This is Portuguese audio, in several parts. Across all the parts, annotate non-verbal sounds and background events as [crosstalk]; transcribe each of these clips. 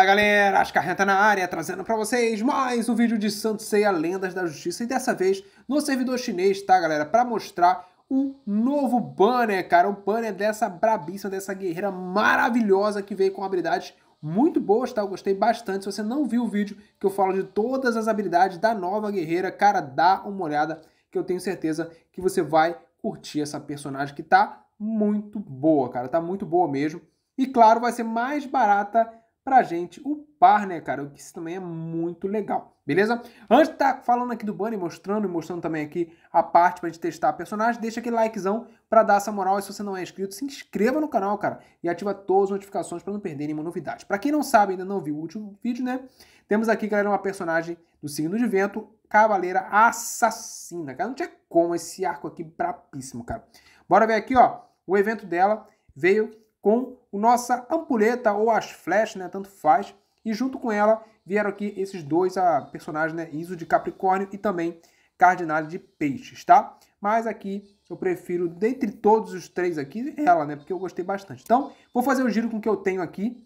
Fala galera, as carretas na área, trazendo para vocês mais um vídeo de Santo Ceia Lendas da Justiça e dessa vez no servidor chinês, tá galera? Para mostrar um novo banner, cara, um banner dessa brabiça, dessa guerreira maravilhosa que veio com habilidades muito boas, tá? Eu gostei bastante. Se você não viu o vídeo que eu falo de todas as habilidades da nova guerreira, cara, dá uma olhada que eu tenho certeza que você vai curtir essa personagem que tá muito boa, cara, tá muito boa mesmo. E claro, vai ser mais barata pra gente upar, né, cara? O que isso também é muito legal, beleza? Antes de estar tá falando aqui do banner, mostrando e mostrando também aqui a parte a gente testar a personagem, deixa aquele likezão para dar essa moral. E se você não é inscrito, se inscreva no canal, cara, e ativa todas as notificações para não perder nenhuma novidade. para quem não sabe, ainda não viu o último vídeo, né? Temos aqui, galera, uma personagem do signo de vento, Cavaleira Assassina, cara. Não tinha como esse arco aqui brabíssimo, cara. Bora ver aqui, ó, o evento dela veio com o nossa ampulheta ou as flash, né, tanto faz. E junto com ela vieram aqui esses dois a personagens, né, Iso de Capricórnio e também Cardinário de Peixes, tá? Mas aqui eu prefiro, dentre todos os três aqui, ela, né, porque eu gostei bastante. Então, vou fazer o giro com o que eu tenho aqui.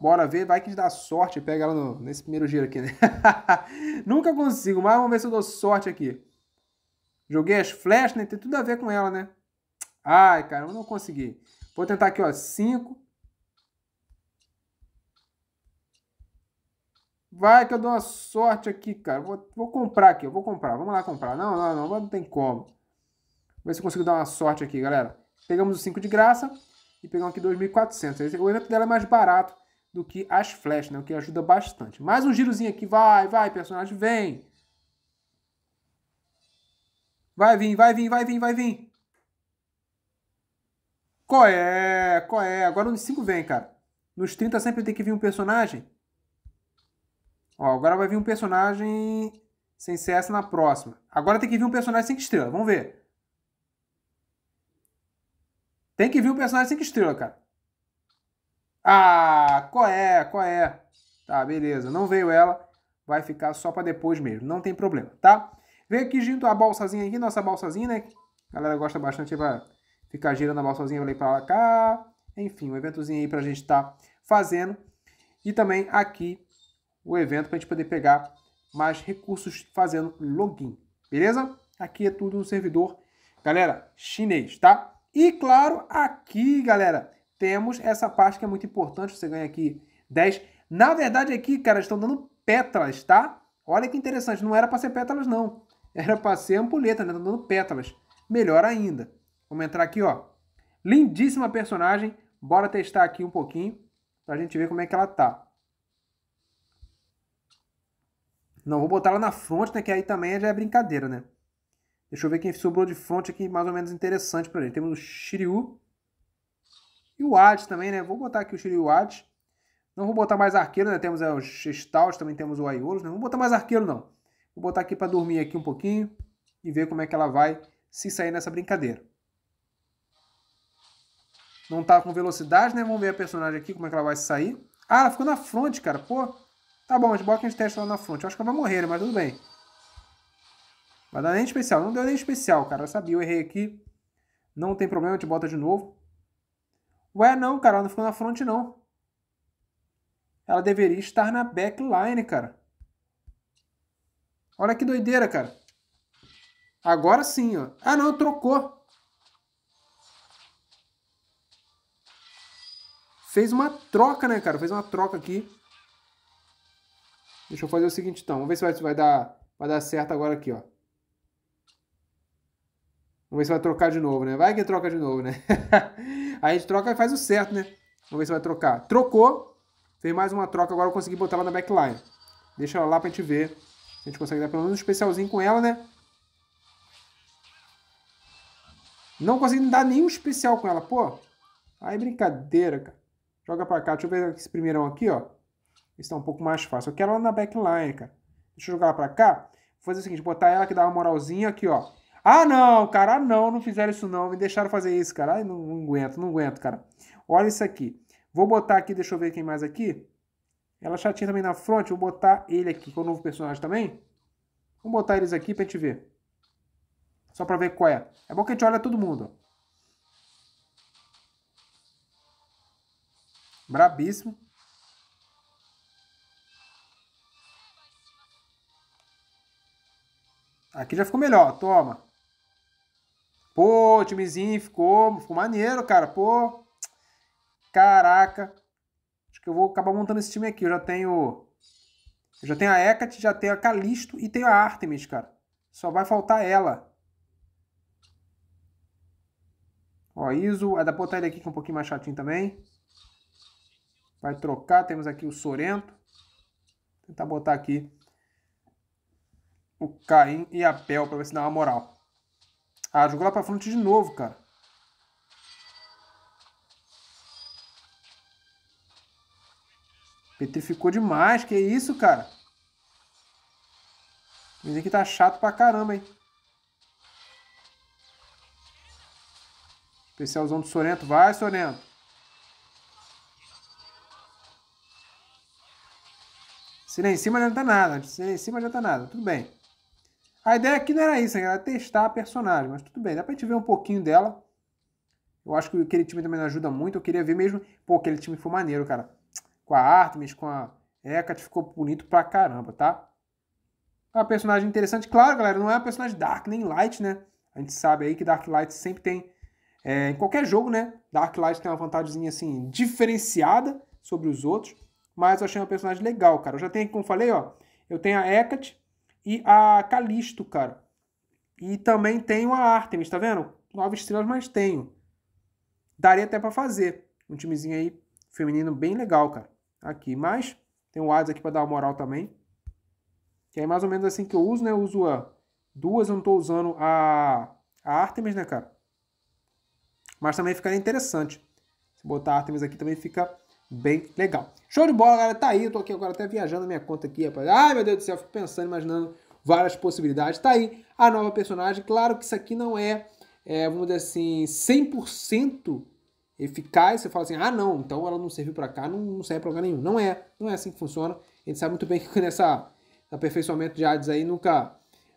Bora ver, vai que dá sorte, pega ela no, nesse primeiro giro aqui, né? [laughs] Nunca consigo, mas vamos ver se eu dou sorte aqui. Joguei as flechas, né? Tem tudo a ver com ela, né? Ai, cara, eu não consegui. Vou tentar aqui, ó, 5. Vai que eu dou uma sorte aqui, cara. Vou, vou comprar aqui, eu vou comprar. Vamos lá comprar. Não, não, não, não tem como. Vou ver se eu consigo dar uma sorte aqui, galera. Pegamos o 5 de graça e pegamos aqui 2.400. O evento dela é mais barato do que as flechas, né? O que ajuda bastante. Mais um girozinho aqui. Vai, vai, personagem, vem. Vai vir, vai vir, vai vir, vai vir. Qual é? Qual é? Agora nos 5 vem, cara. Nos 30 sempre tem que vir um personagem. Ó, agora vai vir um personagem sem CS na próxima. Agora tem que vir um personagem 5 estrelas. Vamos ver. Tem que vir um personagem 5 estrelas, cara. Ah, qual é? Qual é? Tá, beleza. Não veio ela. Vai ficar só para depois mesmo. Não tem problema, tá? Vem aqui junto a balsazinha aqui, nossa balsazinha, né? A galera gosta bastante, vai ficar girando a bola sozinha, ali para cá. Enfim, um eventozinho aí para a gente estar tá fazendo. E também aqui o evento para a gente poder pegar mais recursos fazendo login. Beleza? Aqui é tudo no servidor, galera, chinês, tá? E claro, aqui, galera, temos essa parte que é muito importante. Você ganha aqui 10. Na verdade, aqui, cara, estão dando pétalas, tá? Olha que interessante. Não era para ser pétalas, não. Era para ser ampulheta, né? Estão dando pétalas. Melhor ainda. Vamos entrar aqui, ó. Lindíssima personagem. Bora testar aqui um pouquinho pra gente ver como é que ela tá. Não, vou botar ela na front, né? Que aí também já é brincadeira, né? Deixa eu ver quem sobrou de front aqui, mais ou menos interessante pra gente. Temos o Shiryu. E o Ades também, né? Vou botar aqui o Shiryu e o Ades. Não vou botar mais arqueiro, né? Temos é, os Staus, também temos o Aiolos, né? Não vou botar mais arqueiro, não. Vou botar aqui pra dormir aqui um pouquinho e ver como é que ela vai se sair nessa brincadeira. Não tá com velocidade, né? Vamos ver a personagem aqui, como é que ela vai sair. Ah, ela ficou na frente, cara. Pô, tá bom, a gente bota a gente testa lá na frente. Eu acho que ela vai morrer, né? Mas tudo bem. Vai dar nem especial. Não deu nem especial, cara. Eu sabia, eu errei aqui. Não tem problema, a gente bota de novo. Ué, não, cara. Ela não ficou na frente, não. Ela deveria estar na backline, cara. Olha que doideira, cara. Agora sim, ó. Ah, não, trocou. fez uma troca, né, cara? Fez uma troca aqui. Deixa eu fazer o seguinte, então. Vamos ver se vai, se vai, dar, vai dar certo agora aqui, ó. Vamos ver se vai trocar de novo, né? Vai que troca de novo, né? [laughs] a gente troca e faz o certo, né? Vamos ver se vai trocar. Trocou. Fez mais uma troca. Agora eu consegui botar ela na backline. Deixa ela lá pra gente ver. Se a gente consegue dar pelo menos um especialzinho com ela, né? Não consegui dar nenhum especial com ela, pô. Ai, brincadeira, cara. Joga pra cá. Deixa eu ver esse primeirão aqui, ó. Esse tá um pouco mais fácil. Eu quero ela na backline, cara. Deixa eu jogar ela pra cá. Vou fazer o seguinte, botar ela que dá uma moralzinha aqui, ó. Ah, não, cara, ah, não, não fizeram isso não. Me deixaram fazer isso, cara. Ai, não, não aguento, não aguento, cara. Olha isso aqui. Vou botar aqui, deixa eu ver quem mais aqui. Ela chatinha também na frente. vou botar ele aqui, que é o novo personagem também. Vamos botar eles aqui pra gente ver. Só pra ver qual é. É bom que a gente olha todo mundo, ó. Brabíssimo. Aqui já ficou melhor, toma. Pô, o timezinho ficou, ficou maneiro, cara, pô. Caraca. Acho que eu vou acabar montando esse time aqui. Eu já tenho... Eu já tenho a Hecate, já tenho a Calisto e tenho a Artemis, cara. Só vai faltar ela. Ó, Iso. Aí é dá pra botar ele aqui que é um pouquinho mais chatinho também vai trocar. Temos aqui o Sorento. Vou tentar botar aqui o Caim e a Pel para ver se dá uma moral. Ah, jogou lá para frente de novo, cara. Petrificou demais, que isso, cara? Mas aqui tá chato pra caramba, hein? Especialzão do Sorento. Vai, Sorento. Se lá em cima já não tá nada, se lá em cima já tá nada, tudo bem. A ideia aqui não era isso, né? era testar a personagem, mas tudo bem, dá pra gente ver um pouquinho dela. Eu acho que aquele time também não ajuda muito, eu queria ver mesmo, pô, aquele time foi maneiro, cara. Com a Artemis, com a Hecate, ficou bonito pra caramba, tá? É uma personagem interessante, claro, galera, não é uma personagem dark nem light, né? A gente sabe aí que Dark Light sempre tem, é, em qualquer jogo, né? Dark Light tem uma vantagem assim diferenciada sobre os outros mas eu achei uma personagem legal, cara. Eu já tenho, como falei, ó, eu tenho a Hecate e a Calisto, cara. E também tenho a Artemis, tá vendo? Nove estrelas, mas tenho. Daria até para fazer. Um timezinho aí feminino bem legal, cara. Aqui, mas tem o Hades aqui para dar uma moral também. Que é mais ou menos assim que eu uso, né? Eu uso a duas, eu não tô usando a, a Artemis, né, cara? Mas também ficaria interessante. Se botar a Artemis aqui também fica bem legal. Show de bola, galera. Tá aí. Eu tô aqui agora até viajando minha conta aqui, rapaz. Ai, meu Deus do céu. Fico pensando, imaginando várias possibilidades. Tá aí a nova personagem. Claro que isso aqui não é, é vamos dizer assim, 100% eficaz. Você fala assim, ah, não, então ela não serviu para cá, não, não serve pra lugar nenhum. Não é. Não é assim que funciona. A gente sabe muito bem [laughs] que nessa aperfeiçoamento de ads aí nunca...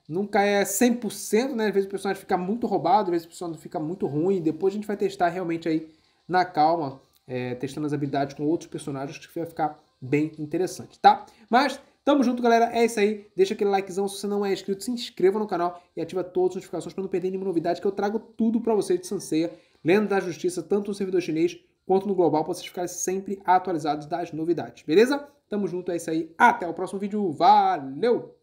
Nunca é 100%, né? Às vezes o personagem fica muito roubado, às vezes o personagem fica muito ruim. Depois a gente vai testar realmente aí na calma é, testando as habilidades com outros personagens, que vai ficar bem interessante, tá? Mas Tamo junto, galera. É isso aí. Deixa aquele likezão. Se você não é inscrito, se inscreva no canal e ativa todas as notificações para não perder nenhuma novidade, que eu trago tudo para vocês de Sanseia, Lenda da Justiça, tanto no servidor chinês quanto no global, para vocês ficarem sempre atualizados das novidades, beleza? Tamo junto, é isso aí. Até o próximo vídeo. Valeu!